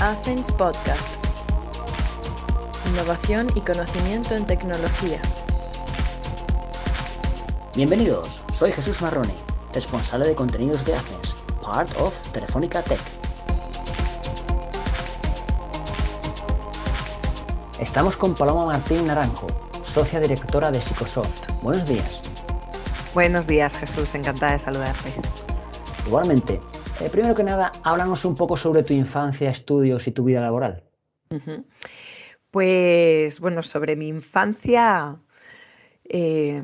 Athens Podcast. Innovación y conocimiento en tecnología. Bienvenidos, soy Jesús Marrone, responsable de contenidos de Athens, part of Telefónica Tech. Estamos con Paloma Martín Naranjo, socia directora de Psicosoft. Buenos días. Buenos días, Jesús, encantada de saludarte. Igualmente, eh, primero que nada, háblanos un poco sobre tu infancia, estudios y tu vida laboral. Pues bueno, sobre mi infancia, eh,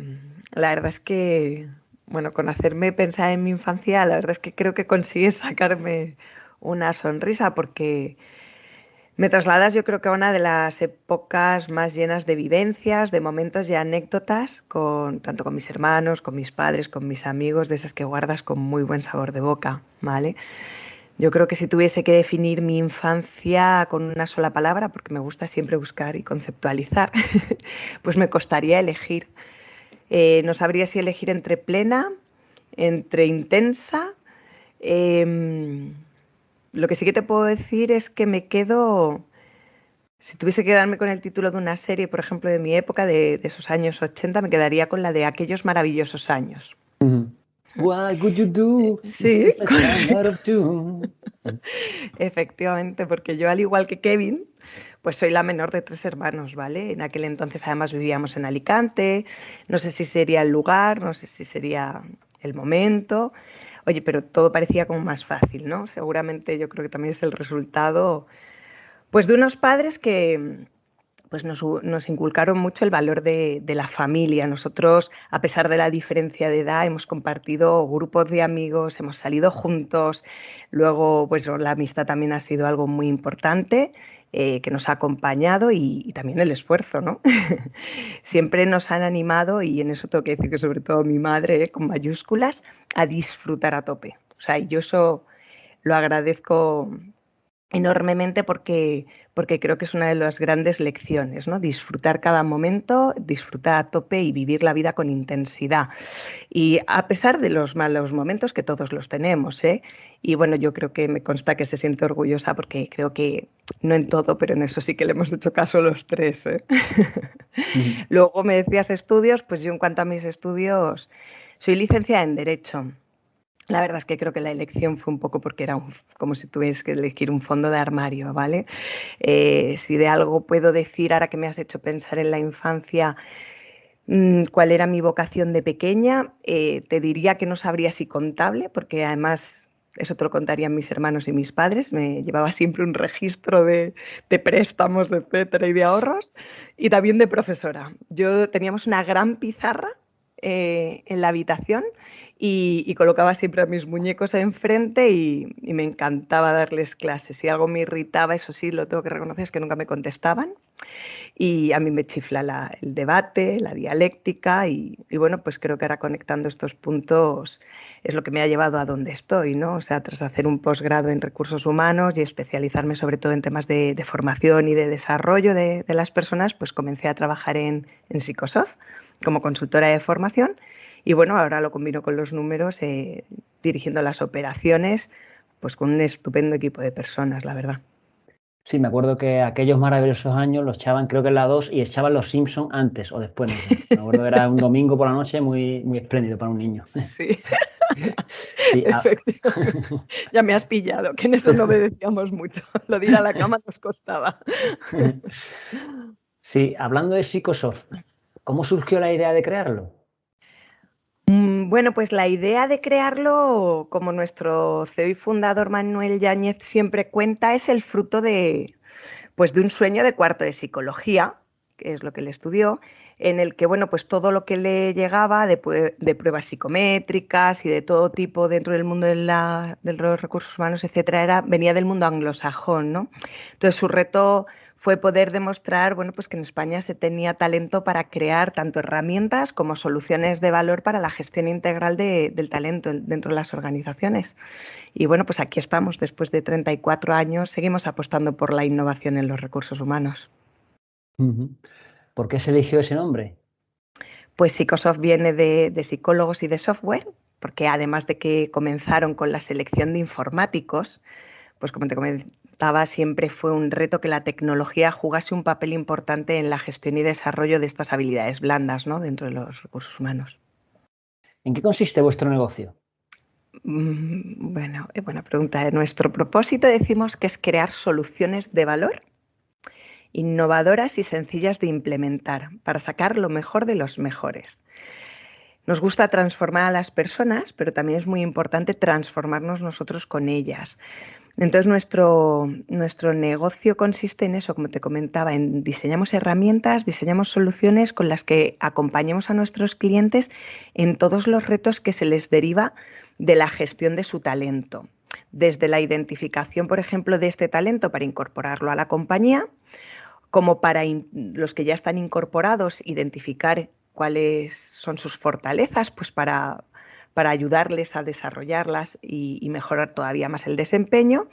la verdad es que, bueno, con hacerme pensar en mi infancia, la verdad es que creo que consigues sacarme una sonrisa porque me trasladas yo creo que a una de las épocas más llenas de vivencias, de momentos y anécdotas, con, tanto con mis hermanos, con mis padres, con mis amigos, de esas que guardas con muy buen sabor de boca, ¿vale? Yo creo que si tuviese que definir mi infancia con una sola palabra, porque me gusta siempre buscar y conceptualizar, pues me costaría elegir. Eh, no sabría si elegir entre plena, entre intensa, eh, lo que sí que te puedo decir es que me quedo, si tuviese que darme con el título de una serie, por ejemplo, de mi época, de, esos años 80, me quedaría con la de aquellos maravillosos años. What you do? Eh, sí, Efectivamente, porque yo al igual que Kevin, pues soy la menor de tres hermanos, ¿vale? En aquel entonces además vivíamos en Alicante, no sé si sería el lugar, no sé si sería el momento, Oye, pero todo parecía como más fácil, ¿no? Seguramente yo creo que también es el resultado, pues, de unos padres que pues nos, inculcaron mucho el valor de, de la familia. Nosotros, a pesar de la diferencia de edad, hemos compartido grupos de amigos, hemos salido juntos. Luego, pues la amistad también ha sido algo muy importante eh, que nos ha acompañado y, también el esfuerzo, ¿no? Siempre nos han animado, y en eso tengo que decir que sobre todo mi madre, ¿eh? con mayúsculas, a disfrutar a tope. O sea, yo eso lo agradezco enormemente porque, porque creo que es una de las grandes lecciones, ¿no? Disfrutar cada momento, disfrutar a tope y vivir la vida con intensidad. Y a pesar de los malos momentos que todos los tenemos, ¿eh? Y bueno, yo creo que me consta que se siente orgullosa porque creo que no en todo, pero en eso sí que le hemos hecho caso los tres. ¿eh? Luego me decías estudios, pues yo en cuanto a mis estudios, soy licenciada en Derecho. La verdad es que creo que la elección fue un poco porque era como si tuvieses que elegir un fondo de armario, ¿vale? Eh, si de algo puedo decir, ahora que me has hecho pensar en la infancia, mm, cuál era mi vocación de pequeña, eh, te diría que no sabría si contable, porque además eso te lo contarían mis hermanos y mis padres, me llevaba siempre un registro de, préstamos, etcétera, y de ahorros, y también de profesora. Yo teníamos una gran pizarra eh, en la habitación y, colocaba siempre a mis muñecos enfrente y, y me encantaba darles clases. Si algo me irritaba, eso sí, lo tengo que reconocer, es que nunca me contestaban. Y a mí me chifla el debate, la dialéctica y, bueno, pues creo que ahora conectando estos puntos es lo que me ha llevado a donde estoy, ¿no? O sea, tras hacer un posgrado en recursos humanos y especializarme sobre todo en temas de, formación y de desarrollo de, las personas, pues comencé a trabajar en, en Psicosoft como consultora de formación y bueno, ahora lo combino con los números eh, dirigiendo las operaciones pues con un estupendo equipo de personas, la verdad. Sí, me acuerdo que aquellos maravillosos años los echaban, creo que en la 2, y echaban los Simpsons antes o después. Me acuerdo que era un domingo por la noche muy, muy espléndido para un niño. Sí. sí ah. Ya me has pillado, que en eso no obedecíamos mucho. Lo dirá la cama nos costaba. Sí, hablando de Psychosoft, ¿cómo surgió la idea de crearlo? Mm, bueno, pues la idea de crearlo, como nuestro CEO y fundador Manuel Yáñez siempre cuenta, es el fruto de, pues de un sueño de cuarto de psicología, que es lo que él estudió, en el que bueno, pues todo lo que le llegaba de, de pruebas psicométricas y de todo tipo dentro del mundo de, de los recursos humanos, etcétera, era, venía del mundo anglosajón, ¿no? Entonces su reto fue poder demostrar bueno, pues que en España se tenía talento para crear tanto herramientas como soluciones de valor para la gestión integral del talento dentro de las organizaciones. Y bueno, pues aquí estamos, después de 34 años, seguimos apostando por la innovación en los recursos humanos. ¿Por qué se eligió ese nombre? Pues Psicosoft viene de, psicólogos y de software, porque además de que comenzaron con la selección de informáticos, pues como te, comenté siempre fue un reto que la tecnología jugase un papel importante en la gestión y desarrollo de estas habilidades blandas ¿no? dentro de los recursos humanos. ¿En qué consiste vuestro negocio? Mm, bueno, es eh, buena pregunta. ¿eh? Nuestro propósito decimos que es crear soluciones de valor innovadoras y sencillas de implementar para sacar lo mejor de los mejores. Nos gusta transformar a las personas, pero también es muy importante transformarnos nosotros con ellas. Entonces nuestro, nuestro negocio consiste en eso, como te comentaba, en diseñamos herramientas, diseñamos soluciones con las que acompañemos a nuestros clientes en todos los retos que se les deriva de la gestión de su talento. Desde la identificación, por ejemplo, de este talento para incorporarlo a la compañía, como para los que ya están incorporados, identificar cuáles son sus fortalezas, pues para para ayudarles a desarrollarlas y, mejorar todavía más el desempeño,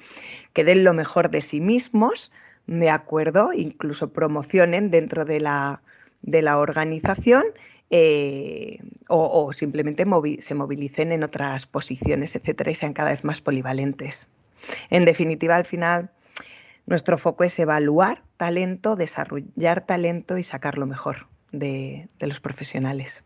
que den lo mejor de sí mismos, de acuerdo, incluso promocionen dentro de la, organización eh, o, simplemente se movilicen en otras posiciones, etcétera, y sean cada vez más polivalentes. En definitiva, al final, nuestro foco es evaluar talento, desarrollar talento y sacar lo mejor de los profesionales.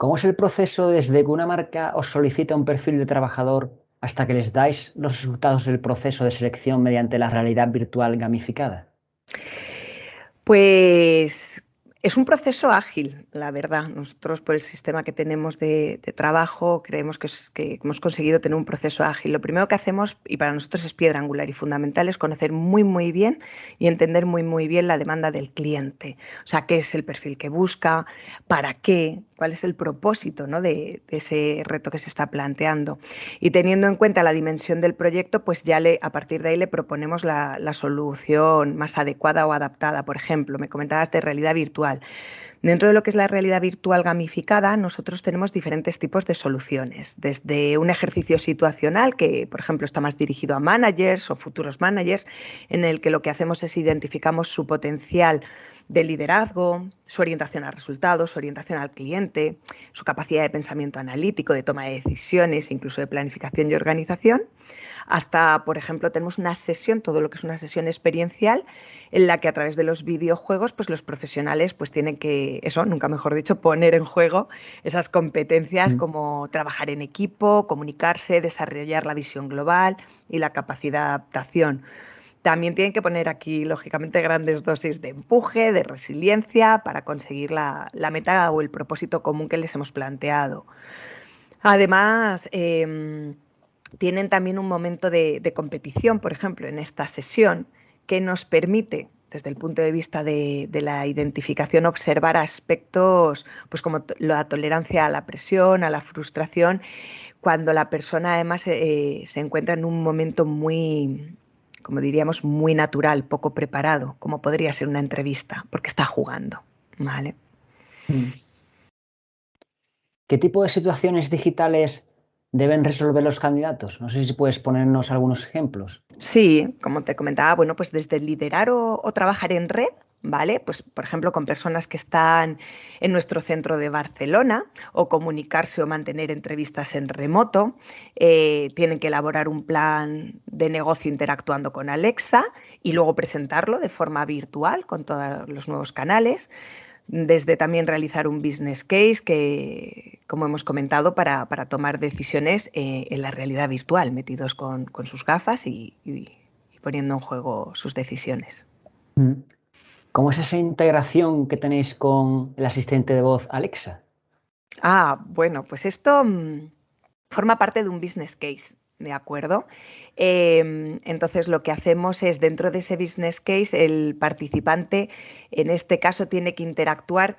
¿Cómo es el proceso desde que una marca os solicita un perfil de trabajador hasta que les dais los resultados del proceso de selección mediante la realidad virtual gamificada? Pues es un proceso ágil, la verdad. Nosotros, por el sistema que tenemos de, trabajo, creemos que, hemos conseguido tener un proceso ágil. Lo primero que hacemos, y para nosotros es piedra angular y fundamental, es conocer muy, muy bien y entender muy, muy bien la demanda del cliente. O sea, qué es el perfil que busca, para qué, cuál es el propósito de, ese reto que se está planteando. Y teniendo en cuenta la dimensión del proyecto, pues ya a partir de ahí le proponemos la, la solución más adecuada o adaptada. Por ejemplo, me comentabas de realidad virtual. Dentro de lo que es la realidad virtual gamificada, nosotros tenemos diferentes tipos de soluciones, desde un ejercicio situacional que, por ejemplo, está más dirigido a managers o futuros managers, en el que lo que hacemos es identificamos su potencial de liderazgo, su orientación a resultados, su orientación al cliente, su capacidad de pensamiento analítico, de toma de decisiones, incluso de planificación y organización, hasta, por ejemplo, tenemos una sesión, todo lo que es una sesión experiencial, en la que a través de los videojuegos, pues los profesionales pues tienen que, eso, nunca mejor dicho, poner en juego esas competencias mm. como trabajar en equipo, comunicarse, desarrollar la visión global y la capacidad de adaptación. También tienen que poner aquí, lógicamente, grandes dosis de empuje, de resiliencia para conseguir la, meta o el propósito común que les hemos planteado. Además, em, tienen también un momento de, competición, por ejemplo, en esta sesión, que nos permite desde el punto de vista de, la identificación, observar aspectos pues como la tolerancia a la presión, a la frustración, cuando la persona además eh, se encuentra en un momento muy, como diríamos, muy natural, poco preparado, como podría ser una entrevista, porque está jugando. ¿Vale? Mm. ¿Qué tipo de situaciones digitales deben resolver los candidatos? No sé si puedes ponernos algunos ejemplos. Sí, como te comentaba, bueno, pues desde liderar o trabajar en red ¿vale? Pues, por ejemplo, con personas que están en nuestro centro de Barcelona o comunicarse o mantener entrevistas en remoto, eh, tienen que elaborar un plan de negocio interactuando con Alexa y luego presentarlo de forma virtual con todos los nuevos canales desde también realizar un business case que, como hemos comentado, para, tomar decisiones eh, en la realidad virtual, metidos con, sus gafas y, poniendo en juego sus decisiones. Mm. ¿Cómo es esa integración que tenéis con el asistente de voz Alexa? Ah, bueno, pues esto mm, forma parte de un business case, ¿de acuerdo? Em, entonces, lo que hacemos es, dentro de ese business case, el participante, en este caso, tiene que interactuar,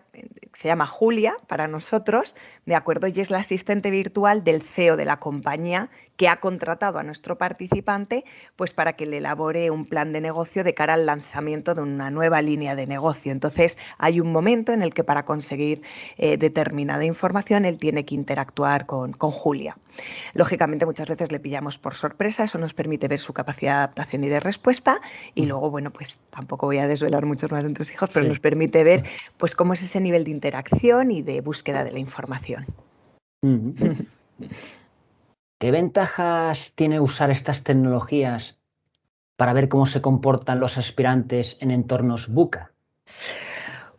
se llama Julia para nosotros, ¿de acuerdo? Y es la asistente virtual del CEO de la compañía que ha contratado a nuestro participante pues para que le elabore un plan de negocio de cara al lanzamiento de una nueva línea de negocio. Entonces, hay un momento en el que para conseguir eh, determinada información él tiene que interactuar con, con Julia. Lógicamente, muchas veces le pillamos por sorpresa, eso nos permite ver su capacidad de adaptación y de respuesta. Y mm. luego, bueno, pues tampoco voy a desvelar muchos más hijos pero nos permite ver pues cómo es ese nivel de interacción y de búsqueda de la información. ¿Qué ventajas tiene usar estas tecnologías para ver cómo se comportan los aspirantes en entornos buca?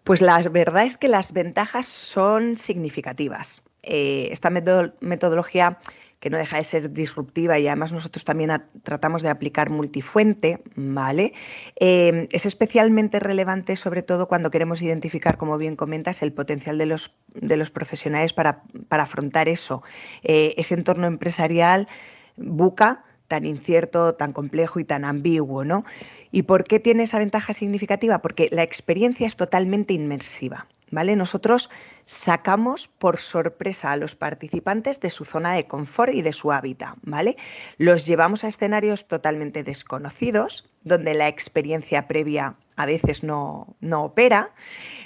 Pues la verdad es que las ventajas son significativas. Eh, esta metodología que no deja de ser disruptiva y además nosotros también tratamos de aplicar multifuente, ¿vale? Em, es especialmente relevante sobre todo cuando queremos identificar, como bien comentas, el potencial de los, de los profesionales para, afrontar eso, eh, ese entorno empresarial buca tan incierto, tan complejo y tan ambiguo, ¿no? ¿Y por qué tiene esa ventaja significativa? Porque la experiencia es totalmente inmersiva, ¿vale? Nosotros sacamos por sorpresa a los participantes de su zona de confort y de su hábitat, Los llevamos a escenarios totalmente desconocidos, donde la experiencia previa a veces no, opera,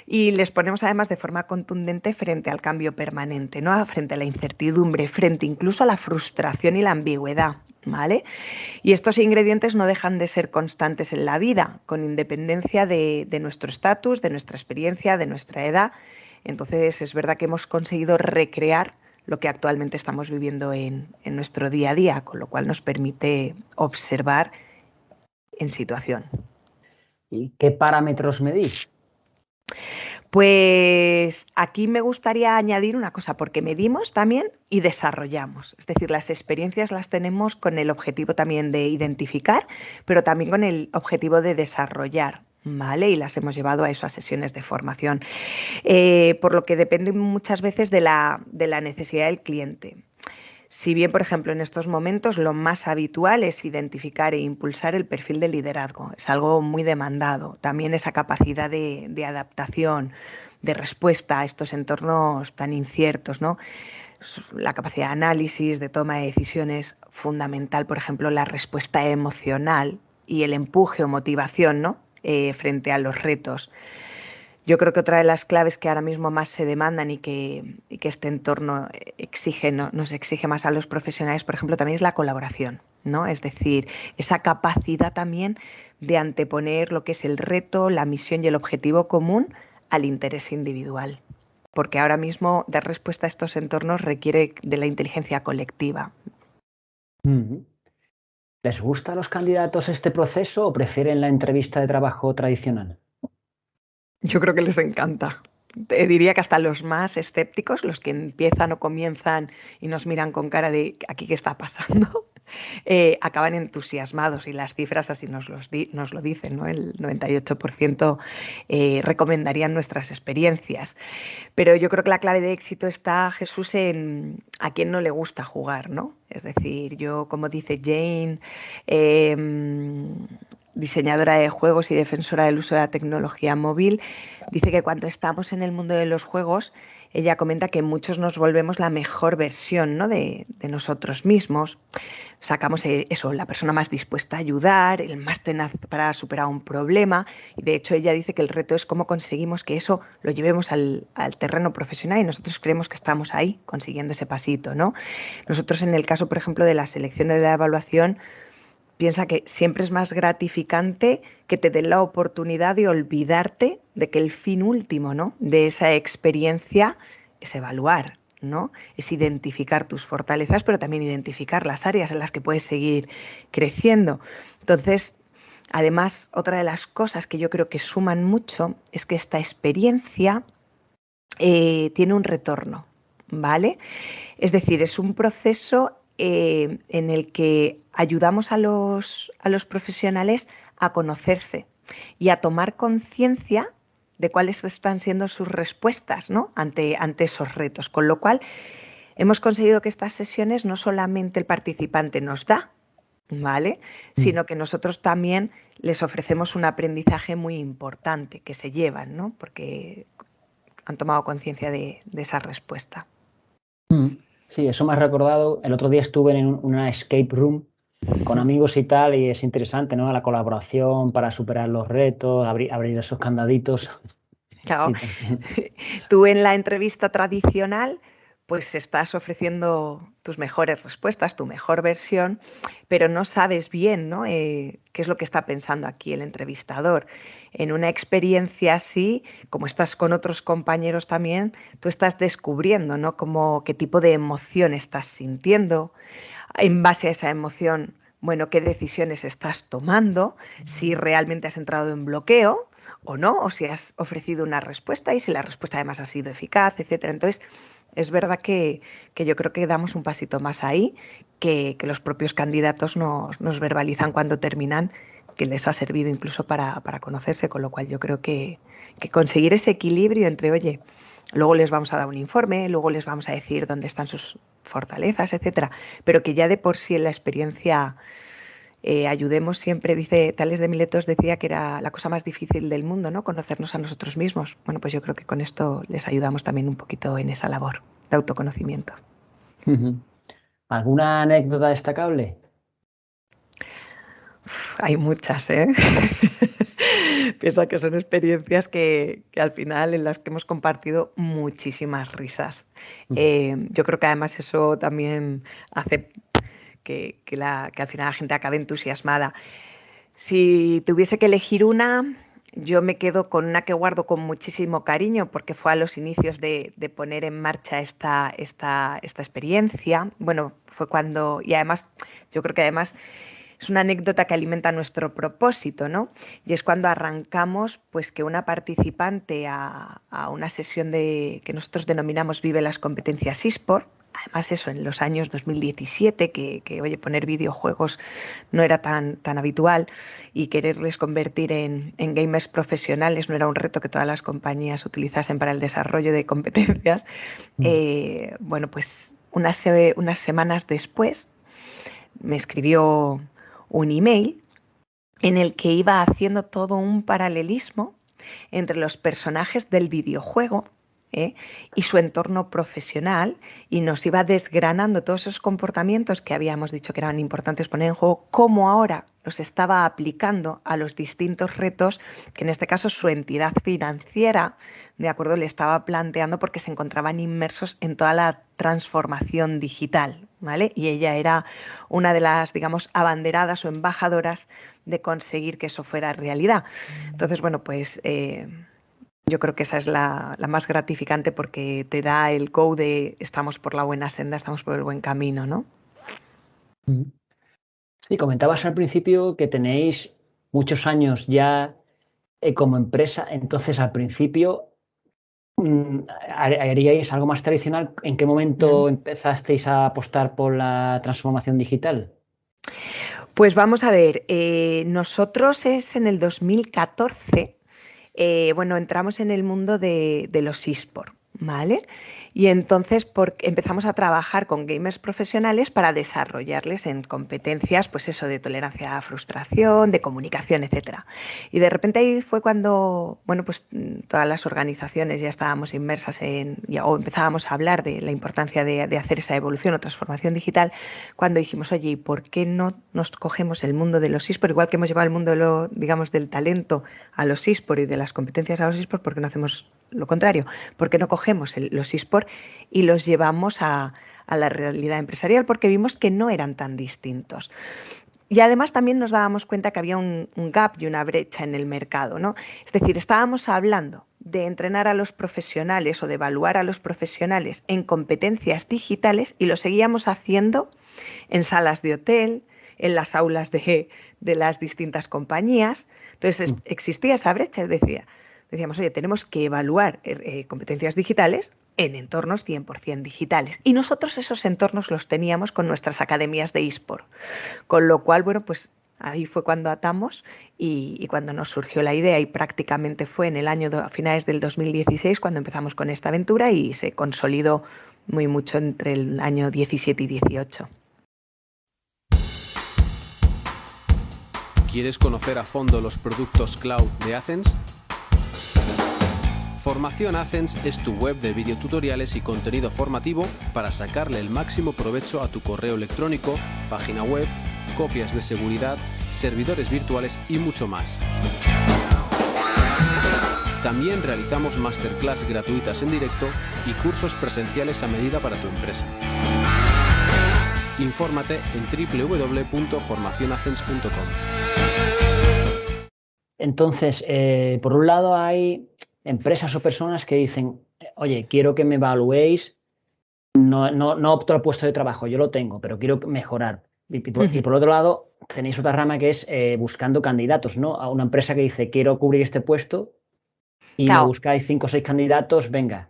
y les ponemos además de forma contundente frente al cambio permanente, ¿no? Frente a la incertidumbre, frente incluso a la frustración y la ambigüedad. Y estos ingredientes no dejan de ser constantes en la vida, con independencia de nuestro estatus, de nuestra experiencia, de nuestra edad entonces es verdad que hemos conseguido recrear lo que actualmente estamos viviendo en, nuestro día a día, con lo cual nos permite observar en situación. ¿Y qué parámetros medís? Pues aquí me gustaría añadir una cosa, porque medimos también y desarrollamos. Es decir, las experiencias las tenemos con el objetivo también de identificar, pero también con el objetivo de desarrollar. Y las hemos llevado a esas sesiones de formación. Eh, por lo que depende muchas veces de la, necesidad del cliente. Si bien, por ejemplo, en estos momentos lo más habitual es identificar e impulsar el perfil de liderazgo, es algo muy demandado, también esa capacidad de, de adaptación, de respuesta a estos entornos tan inciertos, ¿no? la capacidad de análisis, de toma de decisiones, fundamental, por ejemplo, la respuesta emocional y el empuje o motivación, ¿no? Eh, frente a los retos. Yo creo que otra de las claves que ahora mismo más se demandan y que, este entorno exige, no, nos exige más a los profesionales, por ejemplo, también es la colaboración, ¿no? Es decir, esa capacidad también de anteponer lo que es el reto, la misión y el objetivo común al interés individual porque ahora mismo dar respuesta a estos entornos requiere de la inteligencia colectiva. Mm-hmm. ¿Les gusta a los candidatos este proceso o prefieren la entrevista de trabajo tradicional? Yo creo que les encanta. Te diría que hasta los más escépticos, los que empiezan o comienzan y nos miran con cara de aquí qué está pasando, eh, acaban entusiasmados y las cifras así nos, lo dicen, ¿no? el 98% eh, recomendarían nuestras experiencias. Pero yo creo que la clave de éxito está, Jesús, en a quién no le gusta jugar, ¿no? Es decir, yo, como dice Jane, em, diseñadora de juegos y defensora del uso de la tecnología móvil, dice que cuando estamos en el mundo de los juegos ella comenta que muchos nos volvemos la mejor versión ¿no? de, nosotros mismos. Sacamos eh, eso, la persona más dispuesta a ayudar, el más tenaz para superar un problema. Y de hecho ella dice que el reto es cómo conseguimos que eso lo llevemos al, al terreno profesional y nosotros creemos que estamos ahí consiguiendo ese pasito. ¿no? Nosotros en el caso, por ejemplo, de la selección de la evaluación, piensa que siempre es más gratificante que te den la oportunidad de olvidarte de que el fin último ¿no? de esa experiencia es evaluar, ¿no? es identificar tus fortalezas, pero también identificar las áreas en las que puedes seguir creciendo. Entonces, además, otra de las cosas que yo creo que suman mucho es que esta experiencia eh, tiene un retorno, ¿vale? Es decir, es un proceso eh, en el que ayudamos a los, profesionales a conocerse y a tomar conciencia de cuáles están siendo sus respuestas ante, ante esos retos. Con lo cual, hemos conseguido que estas sesiones no solamente el participante nos da, ¿vale? Mm. Sino que nosotros también les ofrecemos un aprendizaje muy importante que se llevan, Porque han tomado conciencia de, esa respuesta. Mm. Sí, eso me ha recordado. El otro día estuve en una escape room con amigos y tal, y es interesante, ¿no? La colaboración para superar los retos, abrir, esos candaditos. Claro. Tú en la entrevista tradicional, pues estás ofreciendo tus mejores respuestas, tu mejor versión, pero no sabes bien, ¿no? Eh, qué es lo que está pensando aquí el entrevistador en una experiencia así, como estás con otros compañeros también, tú estás descubriendo, ¿no? Como qué tipo de emoción estás sintiendo, en base a esa emoción, bueno, qué decisiones estás tomando, si realmente has entrado en bloqueo o no, o si has ofrecido una respuesta y si la respuesta además ha sido eficaz, etcétera. Entonces, es verdad que, yo creo que damos un pasito más ahí, que, los propios candidatos nos verbalizan cuando terminan que les ha servido incluso para, conocerse, con lo cual yo creo que, conseguir ese equilibrio entre, oye, luego les vamos a dar un informe, luego les vamos a decir dónde están sus fortalezas, etcétera, pero que ya de por sí en la experiencia eh, ayudemos siempre, dice Tales de Miletos decía que era la cosa más difícil del mundo, ¿no? Conocernos a nosotros mismos. Bueno, pues yo creo que con esto les ayudamos también un poquito en esa labor de autoconocimiento. ¿Alguna anécdota destacable? Hay muchas, ¿eh? Piensa que son experiencias que, al final en las que hemos compartido muchísimas risas. Eh, yo creo que además eso también hace que, la, al final la gente acabe entusiasmada. Si tuviese que elegir una, yo me quedo con una que guardo con muchísimo cariño porque fue a los inicios de, poner en marcha esta, esta, esta, experiencia. Bueno, fue cuando, y además, yo creo que además es una anécdota que alimenta nuestro propósito, ¿no? Y es cuando arrancamos, pues que una participante a, una sesión de, que nosotros denominamos Vive las competencias eSport, además eso en los años 2017, que, oye, poner videojuegos no era tan, tan habitual y quererles convertir en, gamers profesionales no era un reto que todas las compañías utilizasen para el desarrollo de competencias, mm. eh, bueno, pues unas, unas semanas después me escribió un email en el que iba haciendo todo un paralelismo entre los personajes del videojuego ¿eh? y su entorno profesional y nos iba desgranando todos esos comportamientos que habíamos dicho que eran importantes poner en juego, como ahora los estaba aplicando a los distintos retos que en este caso su entidad financiera, de acuerdo, le estaba planteando porque se encontraban inmersos en toda la transformación digital. Y ella era una de las, digamos, abanderadas o embajadoras de conseguir que eso fuera realidad. Entonces, bueno, pues eh, yo creo que esa es la, más gratificante porque te da el go de estamos por la buena senda, estamos por el buen camino, ¿no? comentabas al principio que tenéis muchos años ya eh, como empresa, entonces al principio Mm, haríais algo más tradicional. ¿En qué momento empezasteis a apostar por la transformación digital? Pues vamos a ver, eh, nosotros es en el 2014, eh, bueno, entramos en el mundo de, de los eSports, ¿vale? Y entonces porque empezamos a trabajar con gamers profesionales para desarrollarles en competencias, pues eso, de tolerancia a frustración, de comunicación, etcétera. Y de repente ahí fue cuando, bueno, pues todas las organizaciones ya estábamos inmersas en, ya, o empezábamos a hablar de la importancia de, hacer esa evolución o transformación digital, cuando dijimos, oye, por qué no nos cogemos el mundo de los ISPOR? Igual que hemos llevado el mundo, digamos, del talento a los ISPOR y de las competencias a los ISPOR, ¿por qué no hacemos lo contrario? ¿Por qué no cogemos los ISPOR y los llevamos a, la realidad empresarial porque vimos que no eran tan distintos. Y además también nos dábamos cuenta que había un, gap y una brecha en el mercado, Es decir, estábamos hablando de entrenar a los profesionales o de evaluar a los profesionales en competencias digitales y lo seguíamos haciendo en salas de hotel, en las aulas de, las distintas compañías. Entonces mm. existía esa brecha, decía. Decíamos, oye, tenemos que evaluar eh, eh, competencias digitales en entornos 100% digitales. Y nosotros esos entornos los teníamos con nuestras academias de eSport. Con lo cual, bueno, pues ahí fue cuando atamos y, cuando nos surgió la idea y prácticamente fue en el año, a finales del 2016, cuando empezamos con esta aventura y se consolidó muy mucho entre el año 17 y 18. ¿Quieres conocer a fondo los productos cloud de Athens? Formación Athens es tu web de videotutoriales y contenido formativo para sacarle el máximo provecho a tu correo electrónico, página web, copias de seguridad, servidores virtuales y mucho más. También realizamos masterclass gratuitas en directo y cursos presenciales a medida para tu empresa. Infórmate en www.formacionacens.com. Entonces, eh, por un lado hay empresas o personas que dicen, oye, quiero que me evaluéis, no, no, no opto al puesto de trabajo, yo lo tengo, pero quiero mejorar. Y, por, otro lado, tenéis otra rama que es eh, buscando candidatos, ¿no? A una empresa que dice, quiero cubrir este puesto y buscáis cinco o seis candidatos, venga.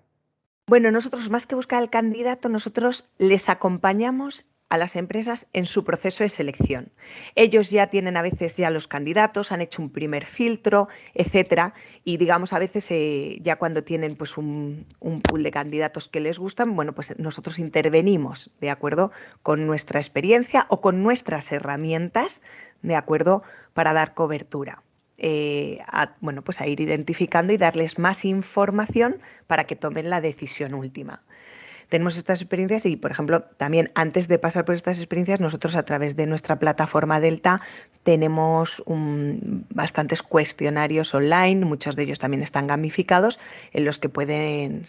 Bueno, nosotros más que buscar el candidato, nosotros les acompañamos a las empresas en su proceso de selección. Ellos ya tienen a veces ya los candidatos, han hecho un primer filtro, etcétera, y digamos a veces eh, ya cuando tienen pues un, pool de candidatos que les gustan, bueno, pues nosotros intervenimos, ¿de acuerdo? Con nuestra experiencia o con nuestras herramientas, ¿de acuerdo? Para dar cobertura. Eh, bueno, pues a ir identificando y darles más información para que tomen la decisión última tenemos estas experiencias y, por ejemplo, también antes de pasar por estas experiencias, nosotros a través de nuestra plataforma Delta tenemos bastantes cuestionarios online, muchos de ellos también están gamificados, en los que pueden,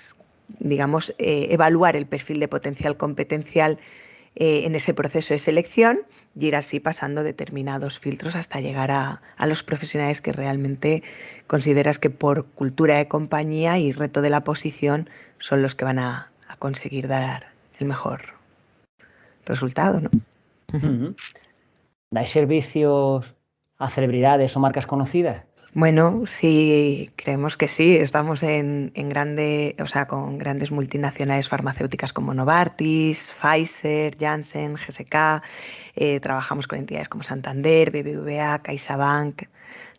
digamos, eh, evaluar el perfil de potencial competencial eh, en ese proceso de selección y ir así pasando determinados filtros hasta llegar a, los profesionales que realmente consideras que por cultura de compañía y reto de la posición son los que van a, a conseguir dar el mejor resultado, ¿no? ¿Dais servicios a celebridades o marcas conocidas? Bueno, sí, creemos que sí. Estamos en, grande, o sea, con grandes multinacionales farmacéuticas como Novartis, Pfizer, Janssen, GSK. Eh, trabajamos con entidades como Santander, BBVA, CaixaBank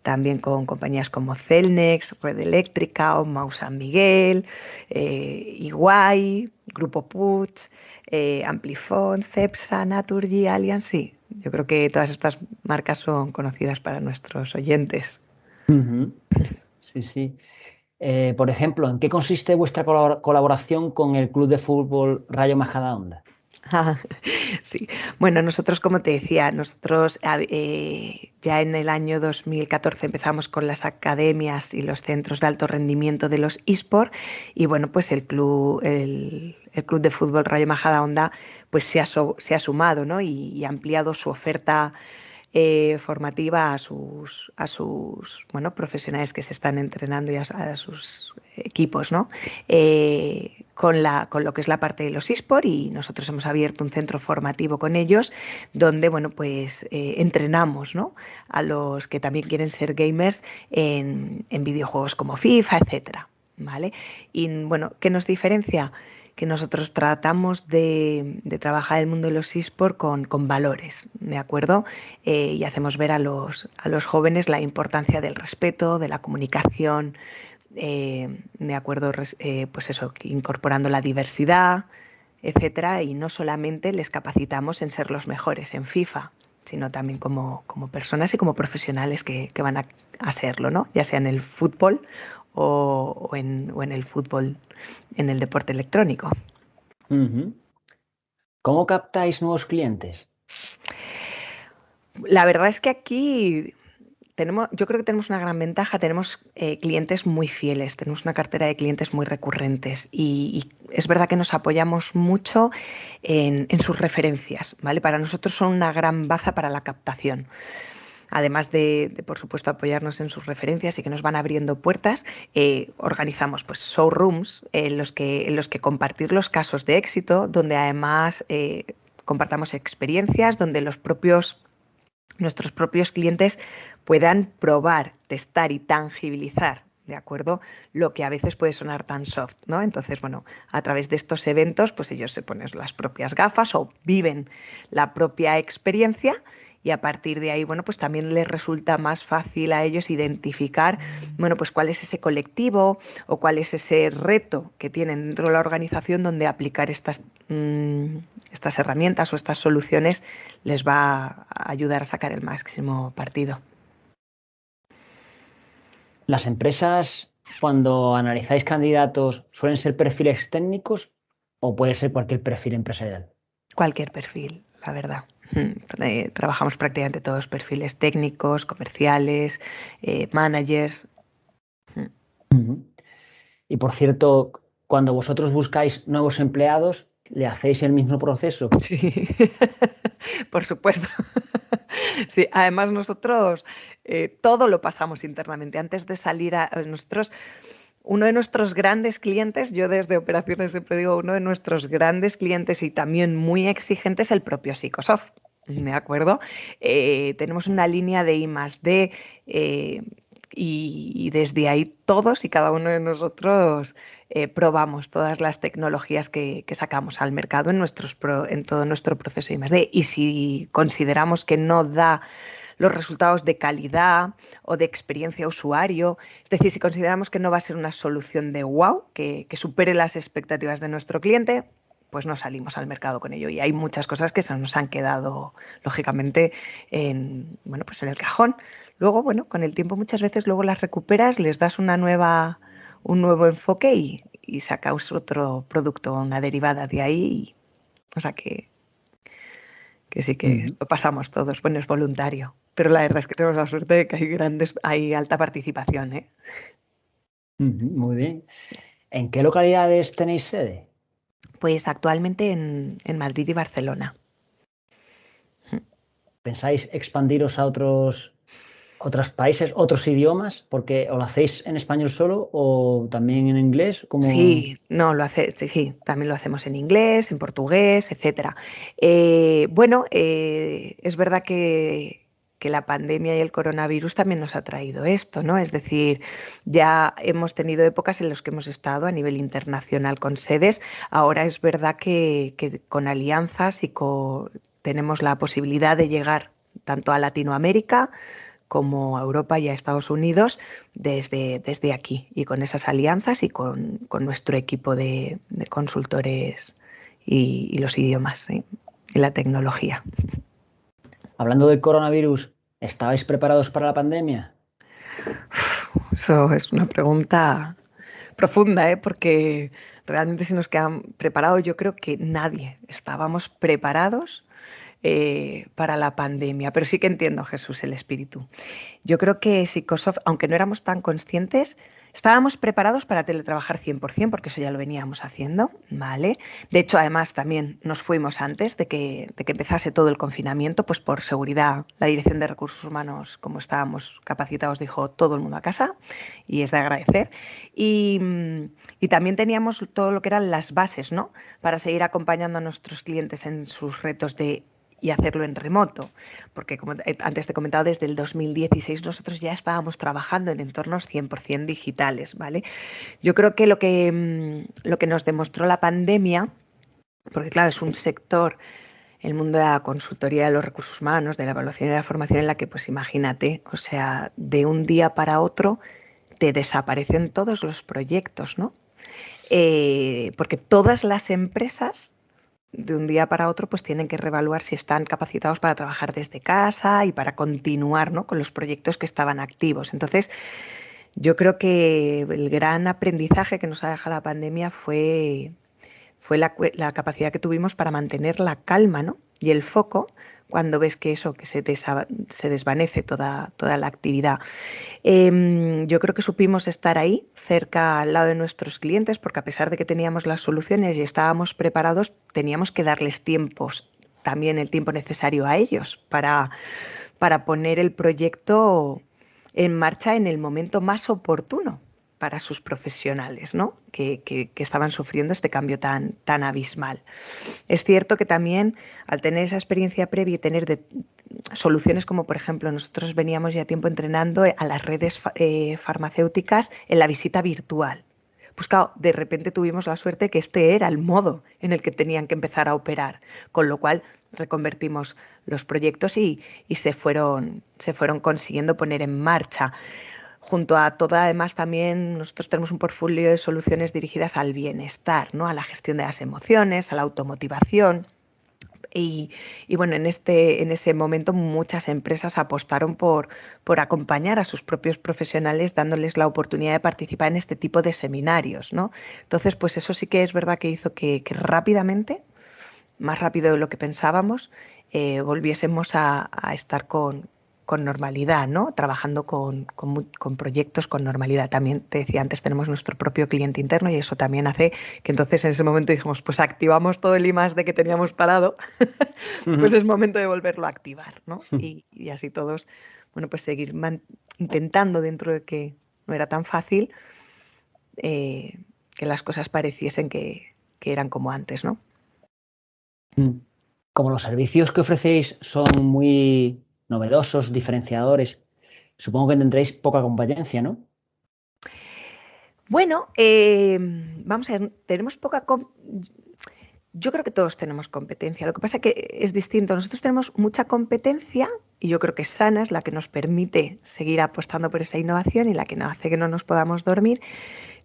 también con compañías como Celnex, Red Eléctrica, Mau San Miguel, eh, Grupo Put, eh, Amplifon, Cepsa, Naturgy, Allianz, sí. Yo creo que todas estas marcas son conocidas para nuestros oyentes. Sí, sí. Eh, por ejemplo, ¿en qué consiste vuestra colaboración con el Club de Fútbol Rayo Majadahonda? Ah, sí, bueno, nosotros, como te decía, nosotros ah, eh, ya en el año 2014 empezamos con las academias y los centros de alto rendimiento de los eSports y bueno, pues el club, el, club de fútbol Rayo Majada Onda, pues se ha, se ha sumado ¿no? y, ha ampliado su oferta eh, formativa a sus, a sus bueno, profesionales que se están entrenando y a, sus equipos, ¿no? Eh, con, la, con lo que es la parte de los eSports y nosotros hemos abierto un centro formativo con ellos donde, bueno, pues eh, entrenamos ¿no? a los que también quieren ser gamers en, en videojuegos como FIFA, etcétera. ¿Vale? Y bueno, ¿qué nos diferencia? que nosotros tratamos de, trabajar el mundo de los eSports con, con, valores, ¿de acuerdo? Eh, y hacemos ver a los, a los jóvenes la importancia del respeto, de la comunicación, de eh, acuerdo, eh, pues eso, incorporando la diversidad, etcétera, y no solamente les capacitamos en ser los mejores en FIFA, sino también como, personas y como profesionales que, van a, hacerlo, serlo, ¿no? Ya sea en el fútbol o, en, o en, el fútbol, en el deporte electrónico. ¿Cómo captáis nuevos clientes? La verdad es que aquí yo creo que tenemos una gran ventaja, tenemos eh, clientes muy fieles, tenemos una cartera de clientes muy recurrentes y, es verdad que nos apoyamos mucho en, sus referencias, ¿vale? Para nosotros son una gran baza para la captación. Además de, por supuesto, apoyarnos en sus referencias y que nos van abriendo puertas, eh, organizamos pues, showrooms en los, que, en los que compartir los casos de éxito, donde además eh, compartamos experiencias, donde los propios nuestros propios clientes puedan probar, testar y tangibilizar ¿de acuerdo? Lo que a veces puede sonar tan soft, ¿no? Entonces, bueno, a través de estos eventos, pues ellos se ponen las propias gafas o viven la propia experiencia y a partir de ahí, bueno, pues también les resulta más fácil a ellos identificar, bueno, pues cuál es ese colectivo o cuál es ese reto que tienen dentro de la organización donde aplicar estas, mm, estas herramientas o estas soluciones les va a ayudar a sacar el máximo partido. Las empresas, cuando analizáis candidatos, ¿suelen ser perfiles técnicos o puede ser cualquier perfil empresarial? Cualquier perfil, la verdad. Eh, trabajamos prácticamente todos perfiles técnicos, comerciales, eh, managers. Y por cierto, cuando vosotros buscáis nuevos empleados, ¿le hacéis el mismo proceso? Sí, por supuesto. sí, además nosotros eh, todo lo pasamos internamente. Antes de salir a nuestros uno de nuestros grandes clientes, yo desde operaciones siempre digo, uno de nuestros grandes clientes y también muy exigente es el propio Psicosoft. ¿De acuerdo? Eh, tenemos una línea de I más D eh, y, desde ahí todos y cada uno de nosotros eh, probamos todas las tecnologías que, sacamos al mercado en, nuestros en todo nuestro proceso I D. Y si consideramos que no da los resultados de calidad o de experiencia usuario. Es decir, si consideramos que no va a ser una solución de wow, que, supere las expectativas de nuestro cliente, pues no salimos al mercado con ello. Y hay muchas cosas que se nos han quedado, lógicamente, en, bueno, pues en el cajón. Luego, bueno, con el tiempo muchas veces luego las recuperas, les das una nueva, un nuevo enfoque y, sacas otro producto, una derivada de ahí. o sea que que sí que lo pasamos todos. Bueno, es voluntario, pero la verdad es que tenemos la suerte de que hay, grandes, hay alta participación. ¿eh? Muy bien. ¿En qué localidades tenéis sede? Pues actualmente en, en Madrid y Barcelona. ¿Pensáis expandiros a otros otros países, otros idiomas? Porque o lo hacéis en español solo o también en inglés. Como... Sí, no, lo hace, sí, también lo hacemos en inglés, en portugués, etc. Eh, bueno, eh, es verdad que, la pandemia y el coronavirus también nos ha traído esto, ¿no? Es decir, ya hemos tenido épocas en las que hemos estado a nivel internacional con sedes. Ahora es verdad que, con alianzas y con, tenemos la posibilidad de llegar tanto a Latinoamérica, como a Europa y a Estados Unidos desde, desde aquí y con esas alianzas y con, nuestro equipo de, consultores y, los idiomas ¿eh? y la tecnología. Hablando del coronavirus, ¿estabais preparados para la pandemia? Eso es una pregunta profunda, ¿eh? porque realmente si nos quedan preparados, yo creo que nadie estábamos preparados eh, para la pandemia, pero sí que entiendo, Jesús, el espíritu. Yo creo que Psicosoft, aunque no éramos tan conscientes, Estábamos preparados para teletrabajar 100%, porque eso ya lo veníamos haciendo, ¿vale? De hecho, además, también nos fuimos antes de que, empezase todo el confinamiento, pues por seguridad, la Dirección de Recursos Humanos, como estábamos capacitados, dijo todo el mundo a casa, y es de agradecer. y también teníamos todo lo que eran las bases, ¿no? Para seguir acompañando a nuestros clientes en sus retos de y hacerlo en remoto, porque como antes te he comentado, desde el 2016 nosotros ya estábamos trabajando en entornos 100% digitales, ¿vale? Yo creo que lo que, mm, lo que nos demostró la pandemia, porque claro, es un sector el mundo de la consultoría de los recursos humanos, de la evaluación y de la formación, en la que, pues imagínate, o sea, de un día para otro te desaparecen todos los proyectos, ¿no? Eh, porque todas las empresas de un día para otro pues tienen que reevaluar si están capacitados para trabajar desde casa y para continuar con los proyectos que estaban activos. Entonces, yo creo que el gran aprendizaje que nos ha dejado la pandemia fue, fue la, la capacidad que tuvimos para mantener la calma y el foco cuando ves que eso, que se, se desvanece toda, toda la actividad. Em, yo creo que supimos estar ahí, cerca al lado de nuestros clientes, porque a pesar de que teníamos las soluciones y estábamos preparados, teníamos que darles tiempos, también el tiempo necesario a ellos para, para poner el proyecto en marcha en el momento más oportuno, para sus profesionales, ¿no? Que, que, estaban sufriendo este cambio tan, tan abismal. Es cierto que también al tener esa experiencia previa y tener de, soluciones como, por ejemplo, nosotros veníamos ya tiempo entrenando eh, a las redes eh, farmacéuticas en la visita virtual. Pues claro, de repente tuvimos la suerte que este era el modo en el que tenían que empezar a operar, con lo cual reconvertimos los proyectos y, y se, fueron, se fueron consiguiendo poner en marcha junto a todo, además también nosotros tenemos un portfolio de soluciones dirigidas al bienestar, ¿no? a la gestión de las emociones, a la automotivación. Y, y, bueno, en, este, en ese momento muchas empresas apostaron por, por acompañar a sus propios profesionales dándoles la oportunidad de participar en este tipo de seminarios. ¿no? Entonces, pues eso sí que es verdad que hizo que, rápidamente, más rápido de lo que pensábamos, eh, volviésemos a estar con, con normalidad, ¿no? Trabajando con, proyectos con normalidad. También te decía antes, tenemos nuestro propio cliente interno y eso también hace que entonces en ese momento dijimos, pues activamos todo el IMAX de que teníamos parado, pues es momento de volverlo a activar, ¿no? Y, así todos, bueno, pues seguir intentando dentro de que no era tan fácil eh, que las cosas pareciesen que, que eran como antes, ¿no? Mm. Como los servicios que ofrecéis son muy novedosos, diferenciadores, supongo que tendréis poca competencia, ¿no? Bueno, eh, vamos a ver, tenemos poca... Yo creo que todos tenemos competencia, lo que pasa es que es distinto. Nosotros tenemos mucha competencia y yo creo que sana es la que nos permite seguir apostando por esa innovación y la que nos hace que no nos podamos dormir.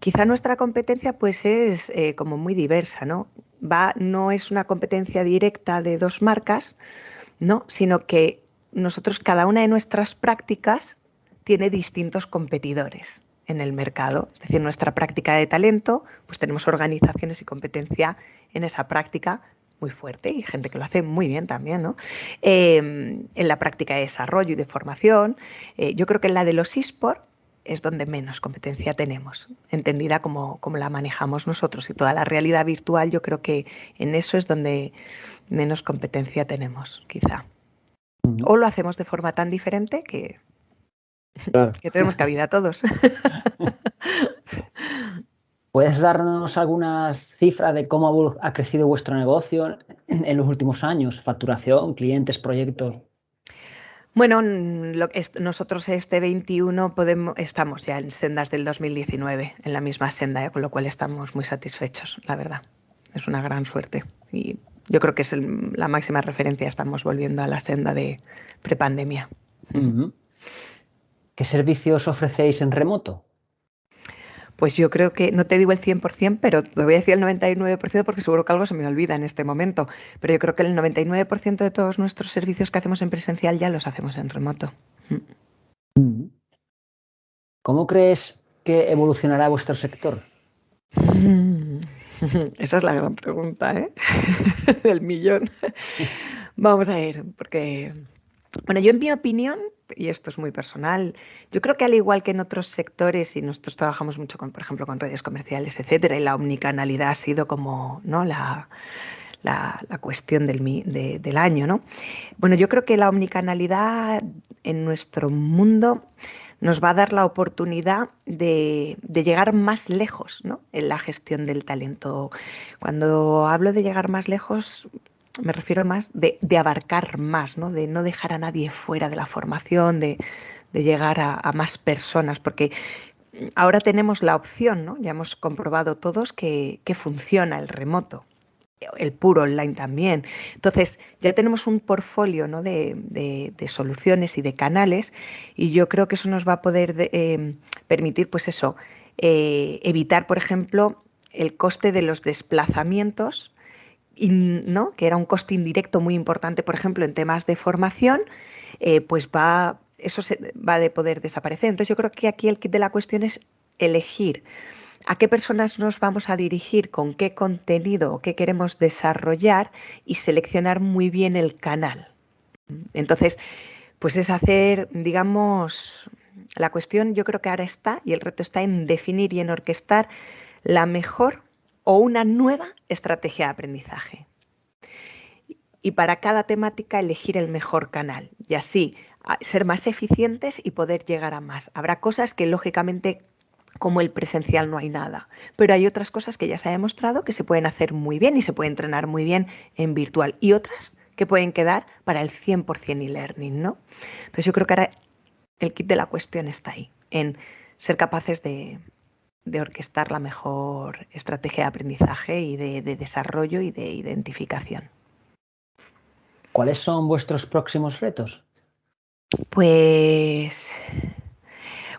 Quizá nuestra competencia pues es eh, como muy diversa, ¿no? Va, no es una competencia directa de dos marcas, ¿no? Sino que nosotros cada una de nuestras prácticas tiene distintos competidores en el mercado. Es decir, nuestra práctica de talento, pues tenemos organizaciones y competencia en esa práctica muy fuerte y gente que lo hace muy bien también, ¿no? Em, en la práctica de desarrollo y de formación, eh, yo creo que en la de los eSports es donde menos competencia tenemos, entendida como, como, la manejamos nosotros. Y toda la realidad virtual, yo creo que en eso es donde menos competencia tenemos, quizá o lo hacemos de forma tan diferente que, que tenemos cabida a todos. ¿Puedes darnos algunas cifras de cómo ha crecido vuestro negocio en los últimos años? Facturación, clientes, proyectos. Bueno, nosotros este 21 podemos, estamos ya en sendas del 2019, en la misma senda, ¿eh? con lo cual estamos muy satisfechos, la verdad. Es una gran suerte y yo creo que es la máxima referencia, estamos volviendo a la senda de prepandemia. ¿Qué servicios ofrecéis en remoto? Pues yo creo que, no te digo el 100%, pero te voy a decir el 99% porque seguro que algo se me olvida en este momento. Pero yo creo que el 99% de todos nuestros servicios que hacemos en presencial ya los hacemos en remoto. Mm. ¿Cómo crees que evolucionará vuestro sector? Mm. Esa es la gran pregunta, ¿eh? Del millón. Vamos a ver, porque, bueno, yo en mi opinión, y esto es muy personal, yo creo que al igual que en otros sectores, y nosotros trabajamos mucho con, por ejemplo, con redes comerciales, etcétera, y la omnicanalidad ha sido como, ¿no? La, la, cuestión del, del año, ¿no? Bueno, yo creo que la omnicanalidad en nuestro mundo nos va a dar la oportunidad de, llegar más lejos en la gestión del talento. Cuando hablo de llegar más lejos, me refiero más de, abarcar más, ¿no? de no dejar a nadie fuera de la formación, de, llegar a, más personas, porque ahora tenemos la opción, ya hemos comprobado todos que funciona el remoto el puro online también. Entonces, ya tenemos un portfolio de, soluciones y de canales y yo creo que eso nos va a poder em, permitir, pues eso, eh, evitar, por ejemplo, el coste de los desplazamientos, y ¿no? que era un coste indirecto muy importante, por ejemplo, en temas de formación, eh, pues va, eso se, va de poder desaparecer. Entonces, yo creo que aquí el kit de la cuestión es elegir a qué personas nos vamos a dirigir, con qué contenido, qué queremos desarrollar y seleccionar muy bien el canal. Entonces, pues es hacer, digamos, la cuestión yo creo que ahora está y el reto está en definir y en orquestar la mejor o una nueva estrategia de aprendizaje. Y para cada temática elegir el mejor canal y así ser más eficientes y poder llegar a más. Habrá cosas que lógicamente como el presencial no hay nada. Pero hay otras cosas que ya se ha demostrado que se pueden hacer muy bien y se puede entrenar muy bien en virtual y otras que pueden quedar para el 100% e-learning, ¿no? Entonces yo creo que ahora el kit de la cuestión está ahí, en ser capaces de, orquestar la mejor estrategia de aprendizaje y de, de desarrollo y de identificación. ¿Cuáles son vuestros próximos retos? Pues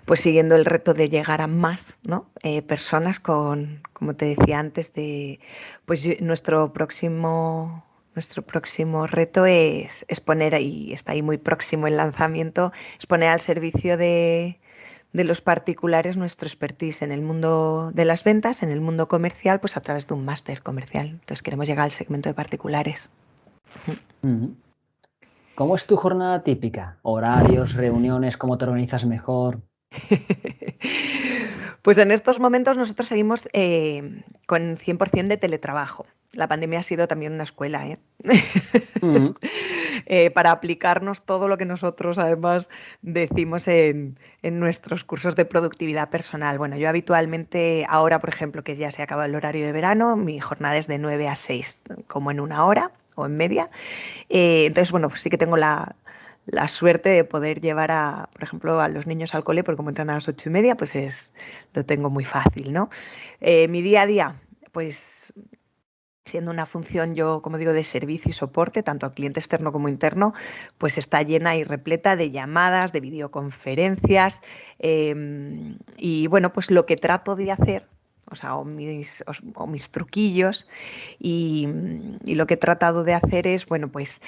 pues siguiendo el reto de llegar a más eh, personas con, como te decía antes, de, pues nuestro próximo nuestro próximo reto es, exponer poner, y está ahí muy próximo el lanzamiento, es poner al servicio de, de, los particulares nuestro expertise en el mundo de las ventas, en el mundo comercial, pues a través de un máster comercial. Entonces queremos llegar al segmento de particulares. ¿Cómo es tu jornada típica? ¿Horarios, reuniones? ¿Cómo te organizas mejor? Pues en estos momentos nosotros seguimos eh, con 100% de teletrabajo. La pandemia ha sido también una escuela, ¿eh? mm. eh, para aplicarnos todo lo que nosotros además decimos en, nuestros cursos de productividad personal. Bueno, yo habitualmente ahora, por ejemplo, que ya se acaba el horario de verano, mi jornada es de 9 a 6, como en una hora o en media. entonces, bueno, pues sí que tengo la, la suerte de poder llevar a, por ejemplo, a los niños al cole, porque como entran a las ocho y media, pues es, lo tengo muy fácil, ¿no? Eh, mi día a día, pues siendo una función yo, como digo, de servicio y soporte, tanto a cliente externo como interno, pues está llena y repleta de llamadas, de videoconferencias. Em, y bueno, pues lo que trato de hacer o sea, o mis, truquillos. Y, lo que he tratado de hacer es, bueno, pues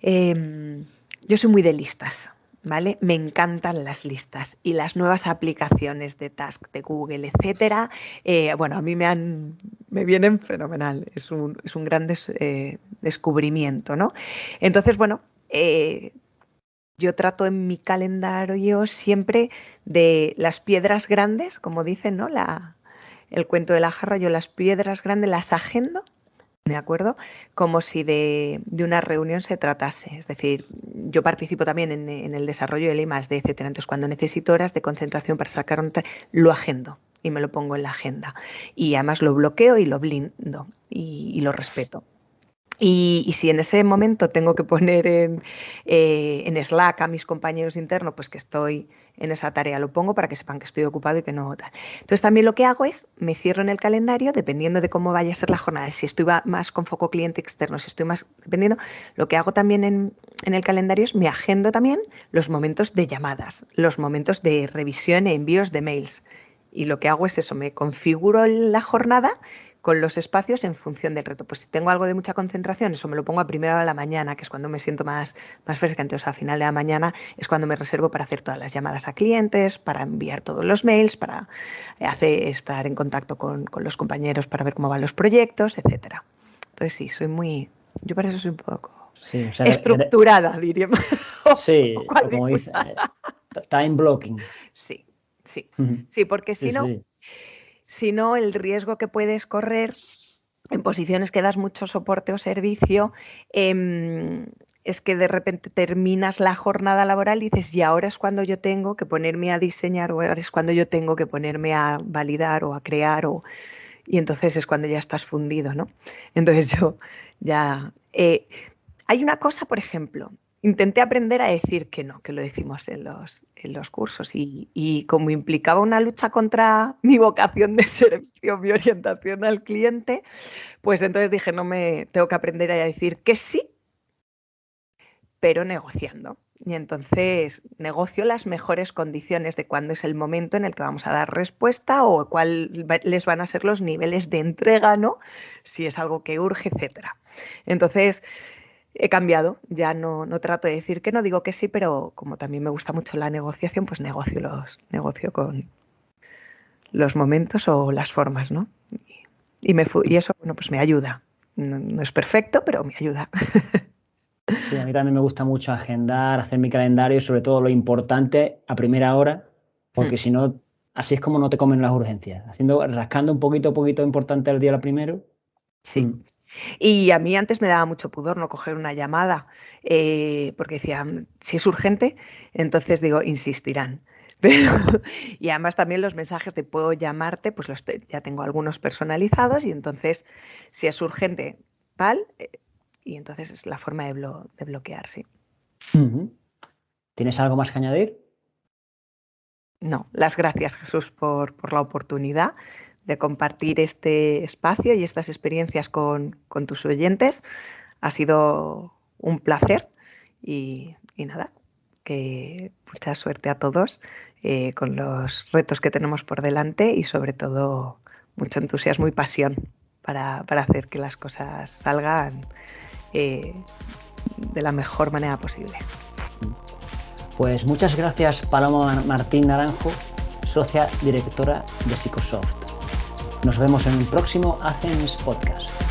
em, yo soy muy de listas, ¿vale? Me encantan las listas y las nuevas aplicaciones de Task, de Google, etcétera. Eh, bueno, a mí me han, me vienen fenomenal. Es un, gran eh, descubrimiento, ¿no? Entonces, bueno, eh, yo trato en mi calendario siempre de las piedras grandes, como dicen, ¿no? La, el cuento de la jarra, yo las piedras grandes las agendo ¿de acuerdo? Como si de, una reunión se tratase. Es decir, yo participo también en, el desarrollo del I de etcétera. Entonces, cuando necesito horas de concentración para sacar un lo agendo y me lo pongo en la agenda. Y además lo bloqueo y lo blindo y lo respeto. Y, si en ese momento tengo que poner en, eh, en, Slack a mis compañeros internos, pues que estoy en esa tarea, lo pongo para que sepan que estoy ocupado y que no tal. Entonces también lo que hago es, me cierro en el calendario, dependiendo de cómo vaya a ser la jornada, si estoy más con foco cliente externo, si estoy más dependiendo, lo que hago también en, en el calendario es, me agendo también los momentos de llamadas, los momentos de revisión e envíos de mails. Y lo que hago es eso, me configuro la jornada con los espacios en función del reto. Pues si tengo algo de mucha concentración, eso me lo pongo a primera hora de la mañana, que es cuando me siento más, más fresca. Entonces, a final de la mañana es cuando me reservo para hacer todas las llamadas a clientes, para enviar todos los mails, para eh, hacer, estar en contacto con, los compañeros para ver cómo van los proyectos, etcétera. Entonces, sí, soy muy. Yo para eso soy un poco estructurada, diríamos. Sí, como dice, eh, time blocking. Sí, sí. Sí, porque si no sino el riesgo que puedes correr en posiciones que das mucho soporte o servicio, em, es que de repente terminas la jornada laboral y dices, y ahora es cuando yo tengo que ponerme a diseñar o ahora es cuando yo tengo que ponerme a validar o a crear o... Y entonces es cuando ya estás fundido, ¿no? Entonces yo ya... Eh, hay una cosa, por ejemplo, intenté aprender a decir que no, que lo decimos en los, en los cursos. Y, como implicaba una lucha contra mi vocación de servicio, mi orientación al cliente, pues entonces dije, no me tengo que aprender a decir que sí, pero negociando. Y entonces negocio las mejores condiciones de cuándo es el momento en el que vamos a dar respuesta o cuáles van a ser los niveles de entrega, ¿no? Si es algo que urge, etcétera. Entonces, he cambiado, ya no, trato de decir que no, digo que sí, pero como también me gusta mucho la negociación, pues negocio los, negocio con los momentos o las formas, ¿no? Y, me, y eso, bueno, pues me ayuda. No, es perfecto, pero me ayuda. Sí, a mí también me gusta mucho agendar, hacer mi calendario, y sobre todo lo importante a primera hora, porque hmm. si no, así es como no te comen las urgencias. Haciendo, rascando un poquito, poquito importante el día la primero. Sí. Hmm, y a mí antes me daba mucho pudor no coger una llamada, eh, porque decía, si es urgente, entonces digo, insistirán. y además también los mensajes de puedo llamarte, pues los ya tengo algunos personalizados y entonces si es urgente, tal, eh, y entonces es la forma de, de bloquear, sí. ¿Tienes algo más que añadir? No, las gracias Jesús por, por la oportunidad de compartir este espacio y estas experiencias con, tus oyentes. Ha sido un placer y, nada, que mucha suerte a todos eh, con los retos que tenemos por delante y sobre todo mucho entusiasmo y pasión para, hacer que las cosas salgan eh, de la mejor manera posible. Pues muchas gracias Paloma Martín Naranjo, socia directora de Psicosoft. Nos vemos en un próximo Athens Podcast.